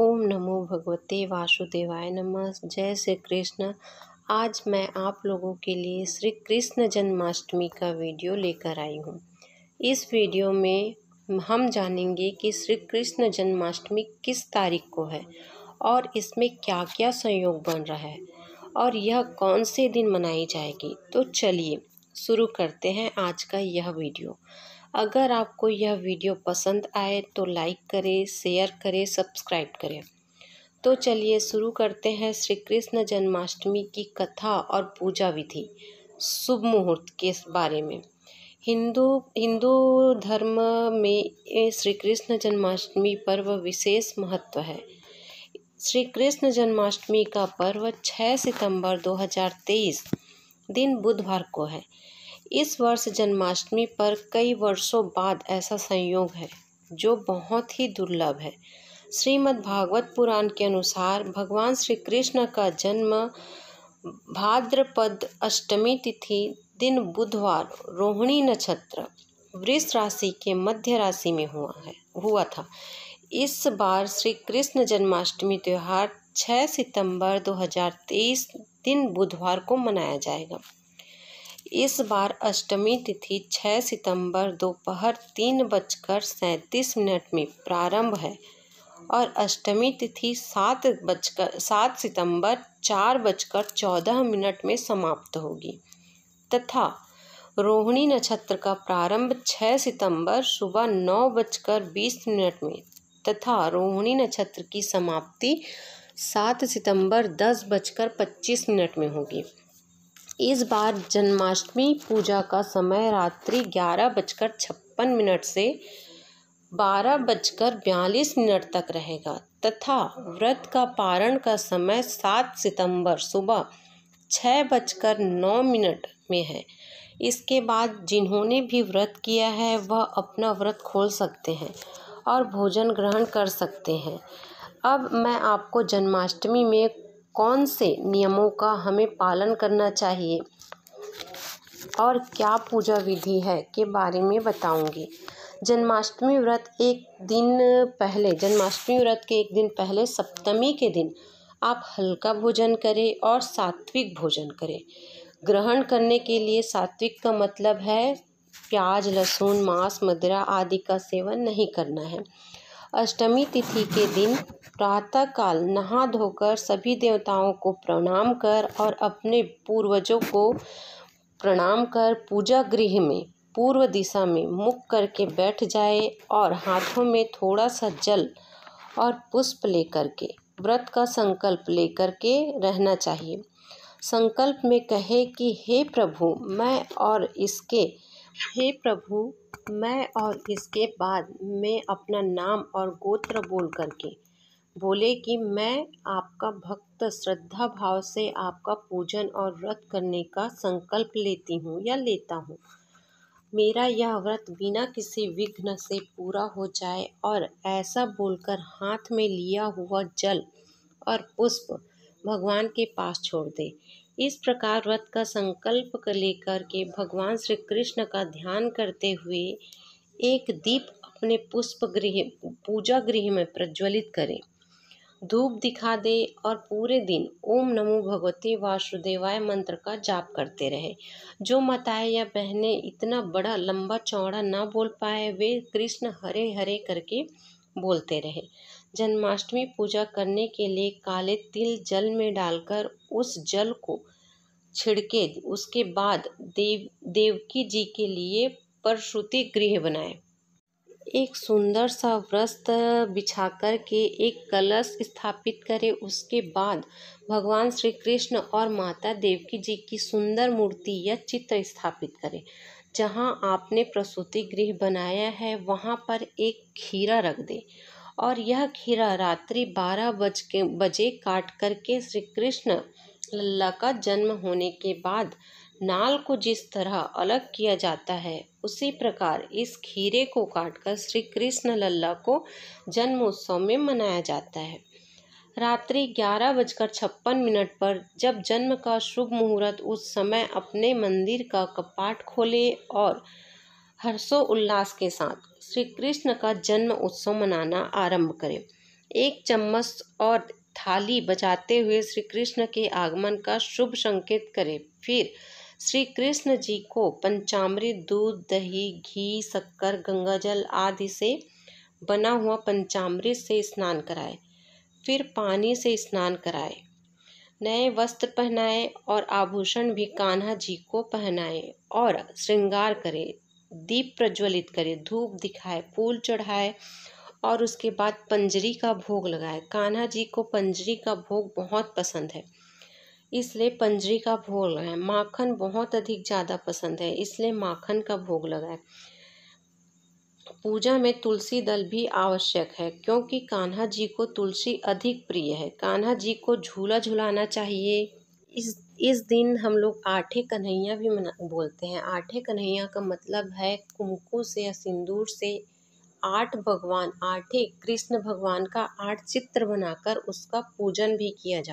ओम नमो भगवते वासुदेवाय नमः जय श्री कृष्ण आज मैं आप लोगों के लिए श्री कृष्ण जन्माष्टमी का वीडियो लेकर आई हूँ इस वीडियो में हम जानेंगे कि श्री कृष्ण जन्माष्टमी किस तारीख को है और इसमें क्या क्या संयोग बन रहा है और यह कौन से दिन मनाई जाएगी तो चलिए शुरू करते हैं आज का यह वीडियो अगर आपको यह वीडियो पसंद आए तो लाइक करें शेयर करें सब्सक्राइब करें तो चलिए शुरू करते हैं श्री कृष्ण जन्माष्टमी की कथा और पूजा विधि शुभ मुहूर्त के बारे में हिंदू हिंदू धर्म में श्री कृष्ण जन्माष्टमी पर्व विशेष महत्व है श्री कृष्ण जन्माष्टमी का पर्व 6 सितंबर 2023 दिन बुधवार को है इस वर्ष जन्माष्टमी पर कई वर्षों बाद ऐसा संयोग है जो बहुत ही दुर्लभ है श्रीमद् भागवत पुराण के अनुसार भगवान श्री कृष्ण का जन्म भाद्रपद अष्टमी तिथि दिन बुधवार रोहिणी नक्षत्र वृष राशि के मध्य राशि में हुआ है हुआ था इस बार श्री कृष्ण जन्माष्टमी त्यौहार 6 सितंबर 2023 दिन बुधवार को मनाया जाएगा इस बार अष्टमी तिथि छः सितंबर दोपहर तीन बजकर सैंतीस मिनट में प्रारंभ है और अष्टमी तिथि सात बजकर सात सितंबर चार बजकर चौदह मिनट में समाप्त होगी तथा रोहिणी नक्षत्र का प्रारंभ 6 सितंबर सुबह नौ बजकर बीस मिनट में तथा रोहिणी नक्षत्र की समाप्ति सात सितंबर दस बजकर पच्चीस मिनट में होगी इस बार जन्माष्टमी पूजा का समय रात्रि ग्यारह बजकर छप्पन मिनट से बारह बजकर बयालीस मिनट तक रहेगा तथा व्रत का पारण का समय सात सितंबर सुबह छः बजकर नौ मिनट में है इसके बाद जिन्होंने भी व्रत किया है वह अपना व्रत खोल सकते हैं और भोजन ग्रहण कर सकते हैं अब मैं आपको जन्माष्टमी में कौन से नियमों का हमें पालन करना चाहिए और क्या पूजा विधि है के बारे में बताऊँगी जन्माष्टमी व्रत एक दिन पहले जन्माष्टमी व्रत के एक दिन पहले सप्तमी के दिन आप हल्का भोजन करें और सात्विक भोजन करें ग्रहण करने के लिए सात्विक का मतलब है प्याज लहसुन मांस मदिरा आदि का सेवन नहीं करना है अष्टमी तिथि के दिन प्रातःकाल नहा धोकर सभी देवताओं को प्रणाम कर और अपने पूर्वजों को प्रणाम कर पूजा गृह में पूर्व दिशा में मुख करके बैठ जाए और हाथों में थोड़ा सा जल और पुष्प लेकर के व्रत का संकल्प लेकर के रहना चाहिए संकल्प में कहे कि हे प्रभु मैं और इसके हे प्रभु मैं और इसके बाद मैं अपना नाम और गोत्र बोल करके बोले कि मैं आपका भक्त श्रद्धा भाव से आपका पूजन और व्रत करने का संकल्प लेती हूँ या लेता हूँ मेरा यह व्रत बिना किसी विघ्न से पूरा हो जाए और ऐसा बोलकर हाथ में लिया हुआ जल और पुष्प भगवान के पास छोड़ दे इस प्रकार व्रत का संकल्प कर लेकर के भगवान श्री कृष्ण का ध्यान करते हुए एक दीप अपने पुष्प गृह पूजा गृह में प्रज्वलित करें धूप दिखा दे और पूरे दिन ओम नमो भगवते वासुदेवाय मंत्र का जाप करते रहे जो माताएं या बहनें इतना बड़ा लंबा चौड़ा ना बोल पाए वे कृष्ण हरे हरे करके बोलते रहे जन्माष्टमी पूजा करने के लिए काले तिल जल में डालकर उस जल को छिड़के उसके बाद देव देवकी जी के लिए परश्रुति गृह बनाए एक सुंदर सा व्रस्त बिछा कर के एक कलश स्थापित करें उसके बाद भगवान श्री कृष्ण और माता देवकी जी की सुंदर मूर्ति या चित्र स्थापित करें जहाँ आपने प्रसूति गृह बनाया है वहाँ पर एक खीरा रख दें और यह खीरा रात्रि बारह बज के बजे काट करके श्री कृष्ण लल्ला का जन्म होने के बाद नाल को जिस तरह अलग किया जाता है उसी प्रकार इस खीरे को काटकर श्री कृष्ण लल्ला को जन्मोत्सव में मनाया जाता है रात्रि ग्यारह बजकर छप्पन मिनट पर जब जन्म का शुभ मुहूर्त उस समय अपने मंदिर का कपाट खोले और हर्षो उल्लास के साथ श्री कृष्ण का जन्म उत्सव मनाना आरंभ करें एक चम्मच और थाली बजाते हुए श्री कृष्ण के आगमन का शुभ संकेत करें फिर श्री कृष्ण जी को पंचामृत दूध दही घी शक्कर गंगाजल आदि से बना हुआ पंचामृत से स्नान कराए फिर पानी से स्नान कराए नए वस्त्र पहनाए और आभूषण भी कान्हा जी को पहनाए और श्रृंगार करें दीप प्रज्वलित करे धूप दिखाए फूल चढ़ाए और उसके बाद पंजरी का भोग लगाए कान्हा जी को पंजरी का भोग बहुत पसंद है इसलिए पंजरी का भोग लगाएं माखन बहुत अधिक ज़्यादा पसंद है इसलिए माखन का भोग लगाएं पूजा में तुलसी दल भी आवश्यक है क्योंकि कान्हा जी को तुलसी अधिक प्रिय है कान्हा जी को झूला झुलाना चाहिए इस इस दिन हम लोग आठे कन्हैया भी मना बोलते हैं आठे कन्हैया का मतलब है कुमकू से या सिंदूर से आठ भगवान आठे कृष्ण भगवान का आठ चित्र बनाकर उसका पूजन भी किया जाता